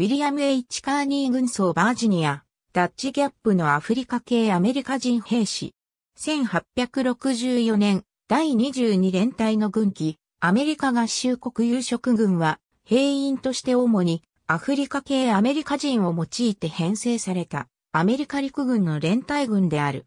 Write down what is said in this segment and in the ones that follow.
ウィリアム・ H・ カーニー軍曹バージニア、ダッチギャップのアフリカ系アメリカ人兵士。1864年、第22連隊の軍機、アメリカ合衆国有色軍は、兵員として主にアフリカ系アメリカ人を用いて編成された、アメリカ陸軍の連隊軍である。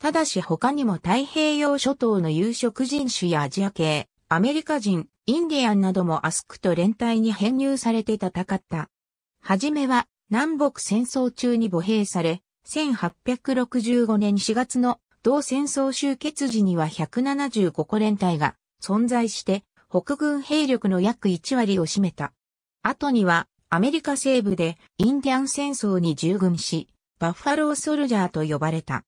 ただし他にも太平洋諸島の有色人種やアジア系、アメリカ人、インディアンなどもアスクと連隊に編入されて戦った。はじめは南北戦争中に母兵され、1865年4月の同戦争終結時には175個連隊が存在して北軍兵力の約1割を占めた。後にはアメリカ西部でインディアン戦争に従軍し、バッファローソルジャーと呼ばれた。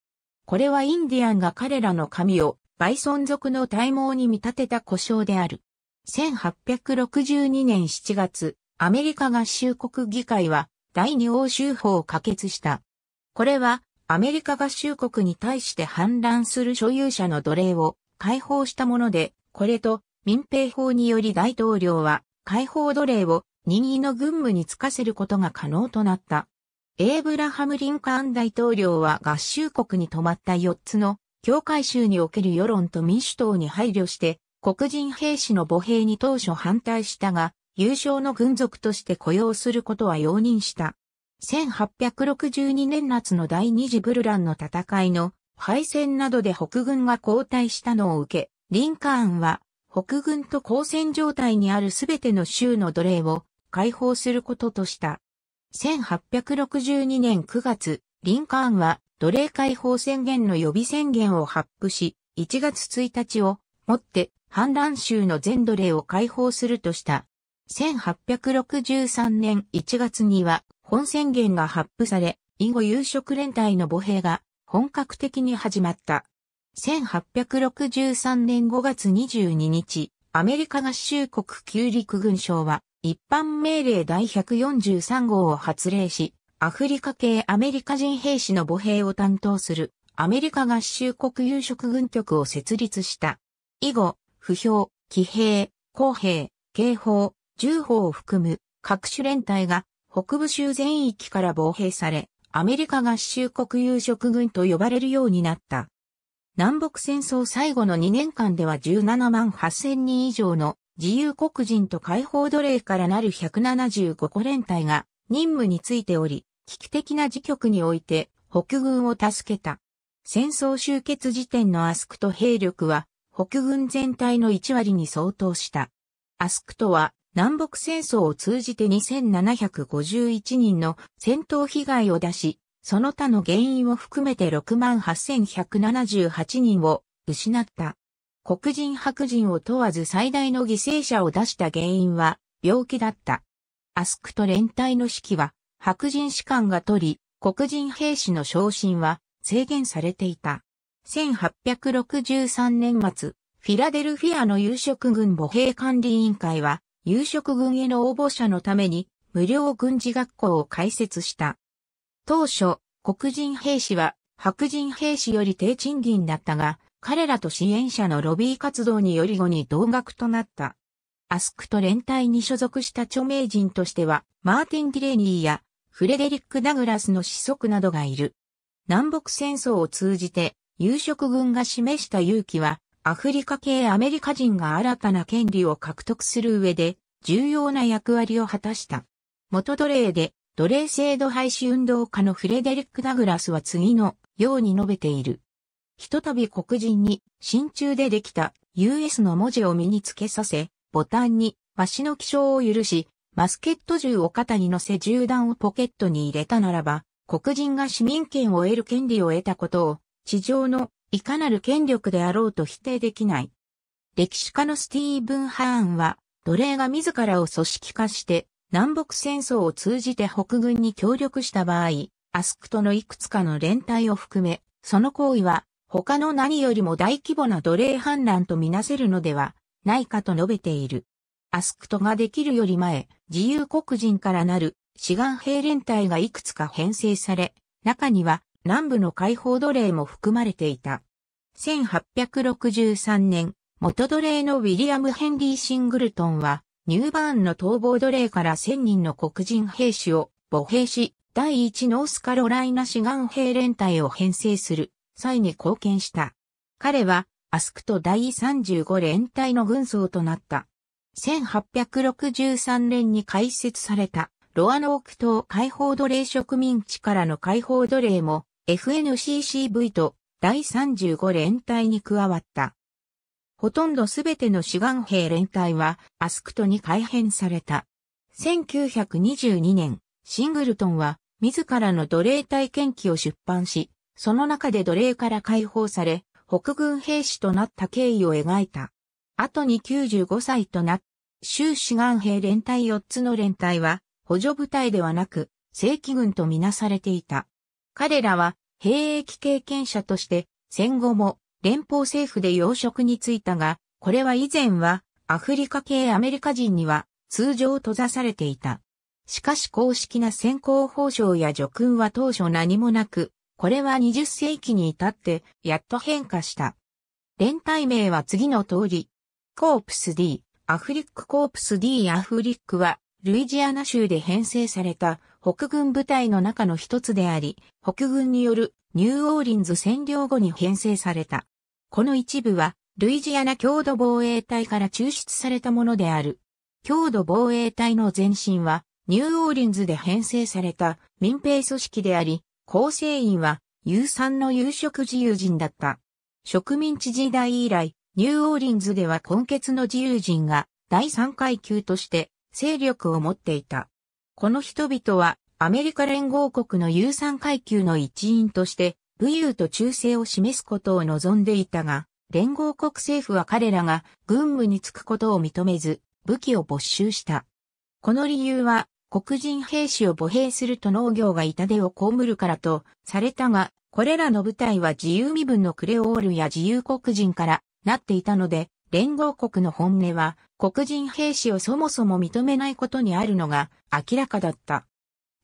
これはインディアンが彼らの髪をバイソン族の体毛に見立てた故障である。1862年7月、アメリカ合衆国議会は第二欧州法を可決した。これはアメリカ合衆国に対して反乱する所有者の奴隷を解放したもので、これと民兵法により大統領は解放奴隷を任意の軍務に就かせることが可能となった。エイブラハム・リンカーン大統領は合衆国に泊まった4つの教会州における世論と民主党に配慮して、黒人兵士の母兵に当初反対したが、優勝の軍属として雇用することは容認した。1862年夏の第二次ブルランの戦いの敗戦などで北軍が後退したのを受け、リンカーンは北軍と交戦状態にあるすべての州の奴隷を解放することとした。1862年9月、リンカーンは奴隷解放宣言の予備宣言を発布し、1月1日をもって反乱州の全奴隷を解放するとした。1863年1月には本宣言が発布され、以後夕食連帯の母兵が本格的に始まった。1863年5月22日、アメリカ合衆国旧陸軍省は一般命令第143号を発令し、アフリカ系アメリカ人兵士の母兵を担当するアメリカ合衆国有色軍局を設立した。以後、不評、騎兵、公兵、警報、銃砲を含む各種連隊が北部州全域から防兵され、アメリカ合衆国有色軍と呼ばれるようになった。南北戦争最後の2年間では17万8000人以上の自由国人と解放奴隷からなる175個連隊が任務についており、危機的な時局において北軍を助けた。戦争終結時点のアスクト兵力は北軍全体の1割に相当した。アスクトは南北戦争を通じて2751人の戦闘被害を出し、その他の原因を含めて68,178人を失った。黒人白人を問わず最大の犠牲者を出した原因は病気だった。アスクと連帯の指揮は白人士官が取り、黒人兵士の昇進は制限されていた。1863年末、フィラデルフィアの有色軍母兵管理委員会は有色軍への応募者のために無料軍事学校を開設した。当初、黒人兵士は白人兵士より低賃金だったが、彼らと支援者のロビー活動により後に同額となった。アスクと連帯に所属した著名人としては、マーティン・ディレニーやフレデリック・ダグラスの子息などがいる。南北戦争を通じて、有色軍が示した勇気は、アフリカ系アメリカ人が新たな権利を獲得する上で重要な役割を果たした。元奴隷で奴隷制度廃止運動家のフレデリック・ダグラスは次のように述べている。ひとたび黒人に真鍮でできた US の文字を身につけさせ、ボタンに足の気象を許し、マスケット銃を肩に乗せ銃弾をポケットに入れたならば、黒人が市民権を得る権利を得たことを、地上のいかなる権力であろうと否定できない。歴史家のスティーブン・ハーンは、奴隷が自らを組織化して、南北戦争を通じて北軍に協力した場合、アスクとのいくつかの連帯を含め、その行為は、他の何よりも大規模な奴隷反乱とみなせるのではないかと述べている。アスクトができるより前、自由黒人からなる志願兵連隊がいくつか編成され、中には南部の解放奴隷も含まれていた。1863年、元奴隷のウィリアム・ヘンリー・シングルトンは、ニューバーンの逃亡奴隷から1000人の黒人兵士を母兵し、第1ノースカロライナ志願兵連隊を編成する際に貢献した。彼は、アスクト第35連隊の軍曹となった。1863年に開設されたロアノーク島解放奴隷植民地からの解放奴隷も FNCCV と第35連隊に加わった。ほとんどすべての志願兵連隊はアスクトに改編された。1922年、シングルトンは自らの奴隷体験記を出版し、その中で奴隷から解放され、北軍兵士となった経緯を描いた。後に95歳となった。州志願兵連隊4つの連隊は補助部隊ではなく正規軍とみなされていた。彼らは兵役経験者として戦後も連邦政府で要職に就いたが、これは以前はアフリカ系アメリカ人には通常閉ざされていた。しかし公式な先行報奨や叙勲は当初何もなく、これは20世紀に至ってやっと変化した。連帯名は次の通り。コープス D、アフリックコープス D アフリックはルイジアナ州で編成された北軍部隊の中の一つであり、北軍によるニューオーリンズ占領後に編成された。この一部は、ルイジアナ郷土防衛隊から抽出されたものである。郷土防衛隊の前身は、ニューオーリンズで編成された民兵組織であり、構成員は、有産の有色自由人だった。植民地時代以来、ニューオーリンズでは根血の自由人が第3階級として勢力を持っていた。この人々はアメリカ連合国の有産階級の一員として武勇と忠誠を示すことを望んでいたが、連合国政府は彼らが軍務に就くことを認めず、武器を没収した。この理由は、黒人兵士を母兵すると農業が痛手を被るからとされたが、これらの部隊は自由身分のクレオールや自由黒人からなっていたので、連合国の本音は黒人兵士をそもそも認めないことにあるのが明らかだった。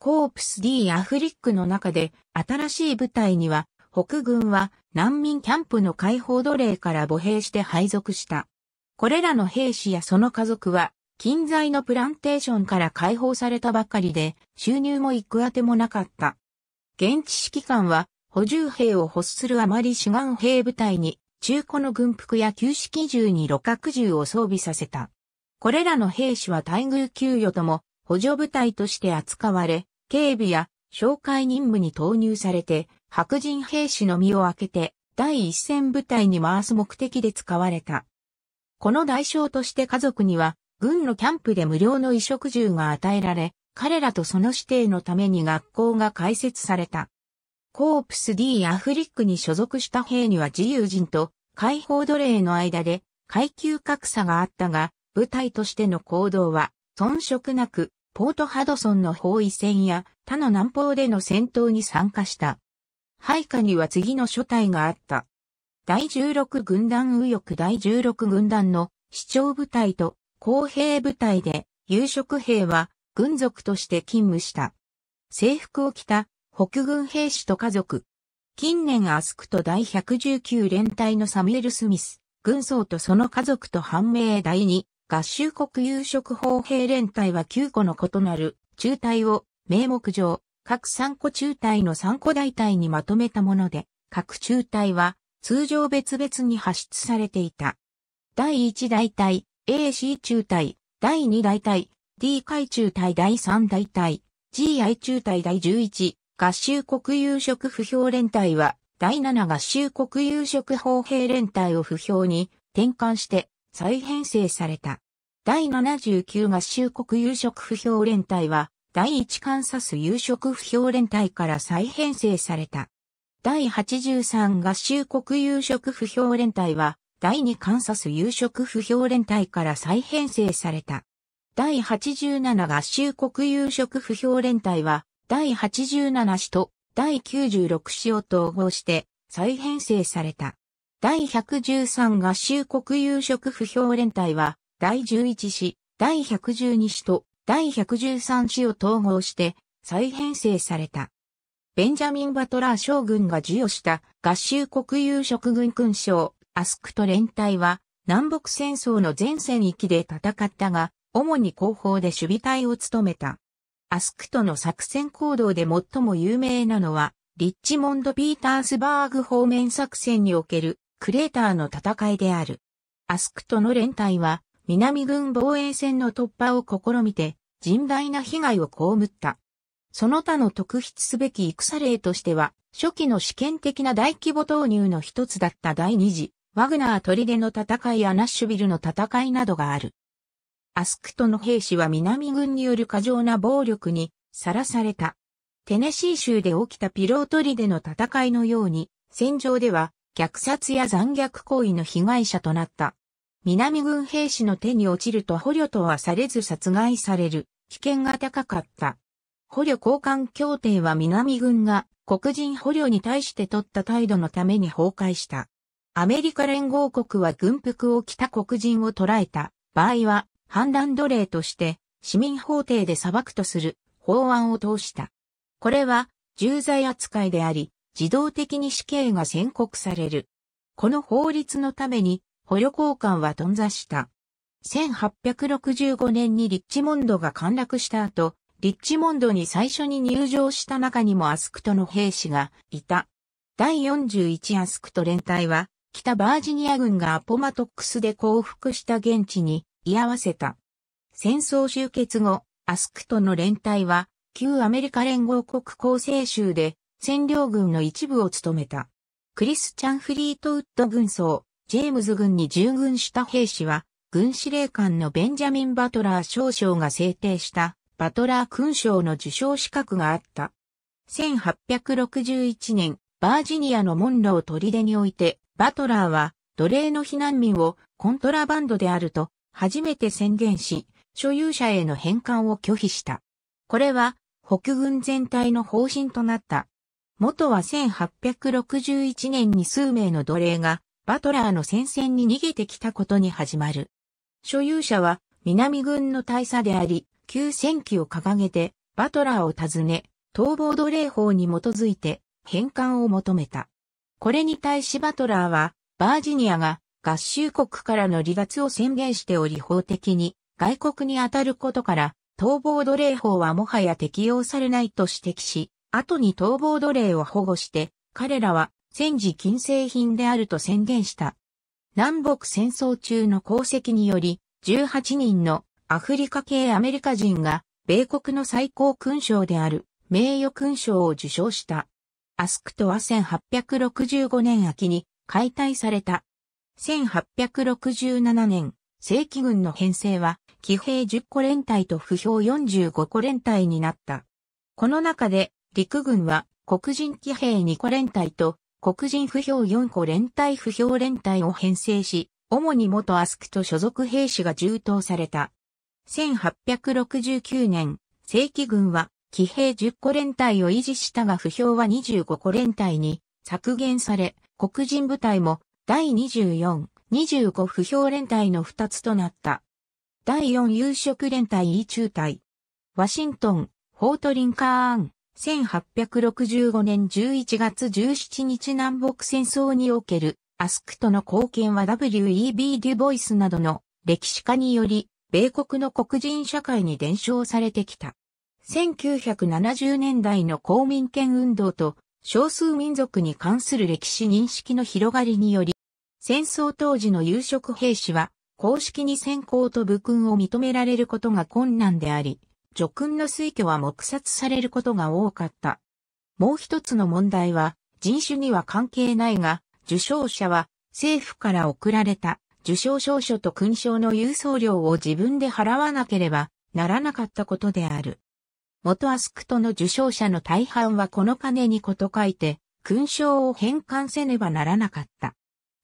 コープス D アフリックの中で新しい部隊には北軍は難民キャンプの解放奴隷から母兵して配属した。これらの兵士やその家族は近在のプランテーションから解放されたばかりで収入も行くあてもなかった。現地指揮官は補充兵を欲するあまり志願兵部隊に中古の軍服や旧式銃に六角銃を装備させた。これらの兵士は待遇給与とも補助部隊として扱われ、警備や紹介任務に投入されて、白人兵士の身を開けて、第一線部隊に回す目的で使われた。この代償として家族には、軍のキャンプで無料の衣食住が与えられ、彼らとその指定のために学校が開設された。コープス D アフリックに所属した兵には自由人と解放奴隷の間で階級格差があったが、部隊としての行動は遜色なく、ポートハドソンの包囲戦や他の南方での戦闘に参加した。配下には次の所隊があった。第16軍団右翼第16軍団の市長部隊と公兵部隊で、有職兵は軍属として勤務した。制服を着た北軍兵士と家族。近年アスクと第119連隊のサミュエル・スミス、軍曹とその家族と判明第2、合衆国有色砲兵連隊は9個の異なる中隊を名目上、各3個中隊の3個大隊にまとめたもので、各中隊は通常別々に発出されていた。第1大隊、AC 中隊、第2大隊、D 海中隊第3大隊、GI 中隊第11、合衆国有職不評連隊は、第7合衆国有職法兵連隊を不評に転換して再編成された。第79合衆国有職不評連隊は、第1カンサス有職不評連隊から再編成された。第83合衆国有職不評連隊は、第2カンサス有職不評連隊から再編成された。第87合衆国有職不評連隊は、第87詩と第96詩を統合して再編成された。第113合衆国有色不評連隊は、第11詩、第112詩と第113詩を統合して再編成された。ベンジャミン・バトラー将軍が授与した合衆国有色軍勲章、アスクト連隊は、南北戦争の前線域で戦ったが、主に後方で守備隊を務めた。アスクトの作戦行動で最も有名なのは、リッチモンド・ピータースバーグ方面作戦におけるクレーターの戦いである。アスクトの連隊は、南軍防衛線の突破を試みて、甚大な被害を被った。その他の特筆すべき戦例としては、初期の試験的な大規模投入の一つだった第二次、ワグナー砦の戦いやナッシュビルの戦いなどがある。アスクトの兵士は南軍による過剰な暴力にさらされた。テネシー州で起きたピロートリでの戦いのように、戦場では虐殺や残虐行為の被害者となった。南軍兵士の手に落ちると捕虜とはされず殺害される危険が高かった。捕虜交換協定は南軍が黒人捕虜に対して取った態度のために崩壊した。アメリカ連合国は軍服を着た黒人を捕らえた場合は反乱奴隷として市民法廷で裁くとする法案を通した。これは重罪扱いであり、自動的に死刑が宣告される。この法律のために捕虜交換は頓挫した。1865年にリッチモンドが陥落した後、リッチモンドに最初に入場した中にもアスクトの兵士がいた。第41アスクト連隊は、北バージニア軍がアポマトックスで降伏した現地に居合わせた。戦争終結後、アスクとの連帯は、旧アメリカ連合国構成州で、占領軍の一部を務めた。クリスチャン・フリートウッド軍曹、ジェームズ軍に従軍した兵士は、軍司令官のベンジャミン・バトラー少将が制定したバトラー勲章の受賞資格があった。1861年、バージニアのモンロー砦において、バトラーは奴隷の避難民をコントラバンドであると初めて宣言し、所有者への返還を拒否した。これは北軍全体の方針となった。元は1861年に数名の奴隷がバトラーの戦線に逃げてきたことに始まる。所有者は南軍の大佐であり、旧戦機を掲げてバトラーを訪ね、逃亡奴隷法に基づいて返還を求めた。これに対しバトラーはバージニアが合衆国からの離脱を宣言しており法的に外国に当たることから、逃亡奴隷法はもはや適用されないと指摘し、後に逃亡奴隷を保護して、彼らは戦時禁制品であると宣言した。南北戦争中の功績により、18人のアフリカ系アメリカ人が、米国の最高勲章である名誉勲章を受章した。アスクトは1865年秋に解体された1867年、正規軍の編成は、騎兵10個連隊と不評45個連隊になった。この中で、陸軍は、黒人騎兵2個連隊と、黒人不評4個連隊不評連隊を編成し、主に元アスクと所属兵士が充当された。1869年、正規軍は、騎兵10個連隊を維持したが不評は25個連隊に削減され、黒人部隊も第24、25不評連隊の2つとなった。第4夕食連隊 E 中隊。ワシントン、フォートリンカーン、1865年11月17日南北戦争におけるアスクとの貢献は W.E.B. デュボイスなどの歴史家により、米国の黒人社会に伝承されてきた。1970年代の公民権運動と少数民族に関する歴史認識の広がりにより、戦争当時の有色兵士は、公式に先行と武勲を認められることが困難であり、叙勲の推挙は黙殺されることが多かった。もう一つの問題は、人種には関係ないが、受賞者は政府から送られた受賞証書と勲章の郵送料を自分で払わなければならなかったことである。元アスクトの受賞者の大半はこの金にこと書いて、勲章を返還せねばならなかった。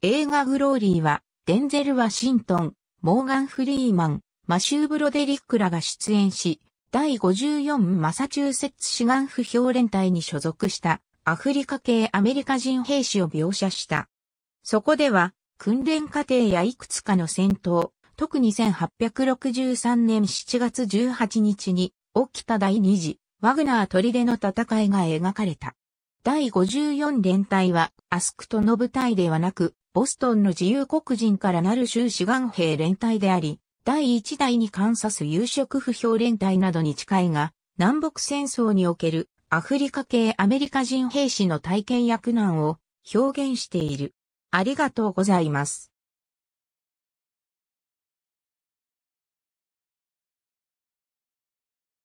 映画グローリーは、デンゼル・ワシントン、モーガン・フリーマン、マシュー・ブロデリックらが出演し、第54マサチューセッツ志願不評連隊に所属したアフリカ系アメリカ人兵士を描写した。そこでは、訓練過程やいくつかの戦闘、特に1863年7月18日に起きた第2次、ワグナー砦の戦いが描かれた。第54連隊はアスクトの部隊ではなく、ボストンの自由黒人からなる州志願兵連隊であり、第一代に監ンす有色不評連隊などに近いが、南北戦争におけるアフリカ系アメリカ人兵士の体験や苦難を表現している。ありがとうございます。